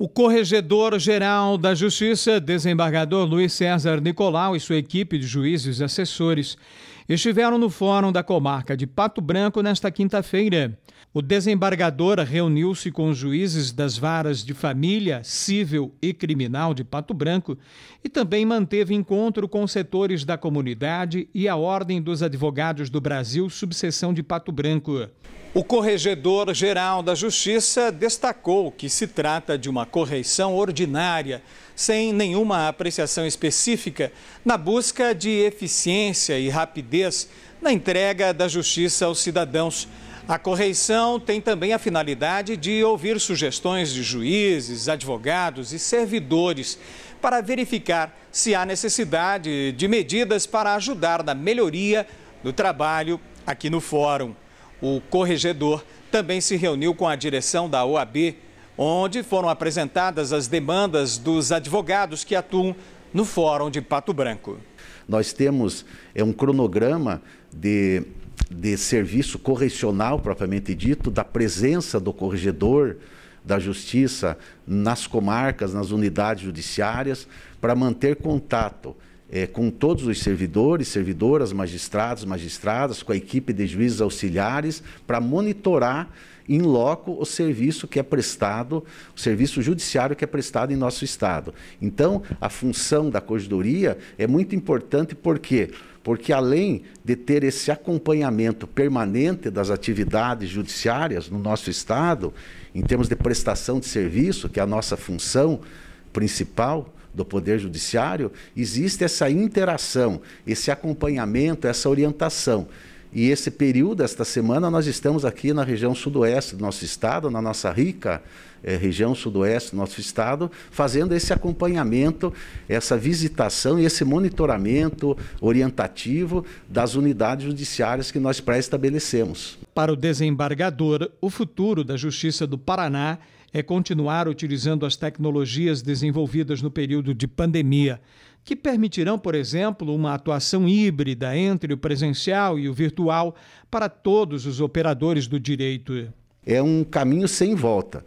O Corregedor-Geral da Justiça, desembargador Luiz César Nicolau e sua equipe de juízes e assessores estiveram no Fórum da Comarca de Pato Branco nesta quinta-feira. O desembargador reuniu-se com os juízes das varas de família, civil e criminal de Pato Branco e também manteve encontro com setores da comunidade e a Ordem dos Advogados do Brasil, subseção de Pato Branco. O corregedor-geral da Justiça destacou que se trata de uma correição ordinária sem nenhuma apreciação específica, na busca de eficiência e rapidez na entrega da justiça aos cidadãos. A correição tem também a finalidade de ouvir sugestões de juízes, advogados e servidores para verificar se há necessidade de medidas para ajudar na melhoria do trabalho aqui no Fórum. O corregedor também se reuniu com a direção da OAB onde foram apresentadas as demandas dos advogados que atuam no Fórum de Pato Branco. Nós temos é um cronograma de, de serviço correcional, propriamente dito, da presença do corregedor da Justiça nas comarcas, nas unidades judiciárias, para manter contato é, com todos os servidores, servidoras, magistrados, magistradas, com a equipe de juízes auxiliares, para monitorar em loco o serviço que é prestado, o serviço judiciário que é prestado em nosso Estado. Então, a função da corregedoria é muito importante porque porque além de ter esse acompanhamento permanente das atividades judiciárias no nosso estado, em termos de prestação de serviço, que é a nossa função principal, do Poder Judiciário, existe essa interação, esse acompanhamento, essa orientação. E esse período, esta semana, nós estamos aqui na região sudoeste do nosso estado, na nossa rica eh, região sudoeste do nosso estado, fazendo esse acompanhamento, essa visitação e esse monitoramento orientativo das unidades judiciárias que nós pré-estabelecemos. Para o desembargador, o futuro da Justiça do Paraná é continuar utilizando as tecnologias desenvolvidas no período de pandemia, que permitirão, por exemplo, uma atuação híbrida entre o presencial e o virtual para todos os operadores do direito. É um caminho sem volta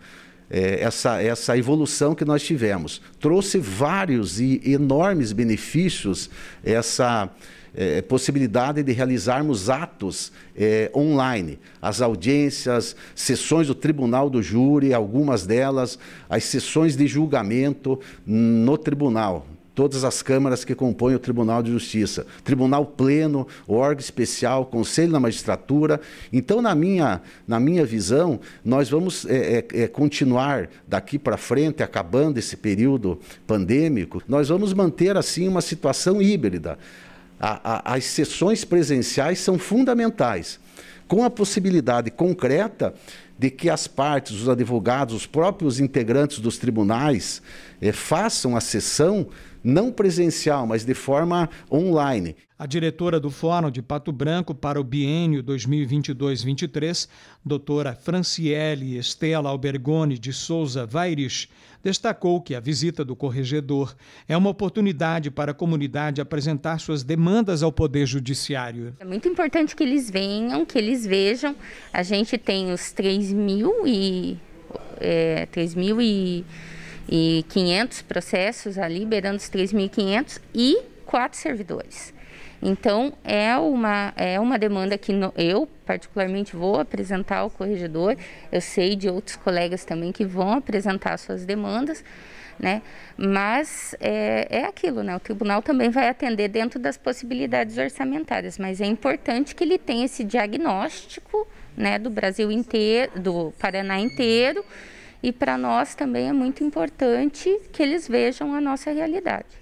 é, essa, essa evolução que nós tivemos. Trouxe vários e enormes benefícios essa. É, possibilidade de realizarmos atos é, online, as audiências, sessões do tribunal do júri, algumas delas, as sessões de julgamento no tribunal todas as câmaras que compõem o Tribunal de Justiça, Tribunal Pleno, órgão especial, Conselho da Magistratura. Então, na minha, na minha visão, nós vamos é, é, é continuar daqui para frente, acabando esse período pandêmico, nós vamos manter assim uma situação híbrida. A, a, as sessões presenciais são fundamentais, com a possibilidade concreta de que as partes, os advogados, os próprios integrantes dos tribunais é, façam a sessão não presencial, mas de forma online. A diretora do Fórum de Pato Branco para o Bienio 2022-23, doutora Franciele Estela Albergoni de Souza Vaires, destacou que a visita do corregedor é uma oportunidade para a comunidade apresentar suas demandas ao Poder Judiciário. É muito importante que eles venham, que eles vejam. A gente tem os 3 mil e. É, 3 mil e e 500 processos ali, beirando os 3.500 e quatro servidores. Então, é uma, é uma demanda que no, eu, particularmente, vou apresentar ao corregedor. Eu sei de outros colegas também que vão apresentar suas demandas, né? Mas é, é aquilo, né? O tribunal também vai atender dentro das possibilidades orçamentárias, mas é importante que ele tenha esse diagnóstico, né, do Brasil inteiro, do Paraná inteiro e para nós também é muito importante que eles vejam a nossa realidade.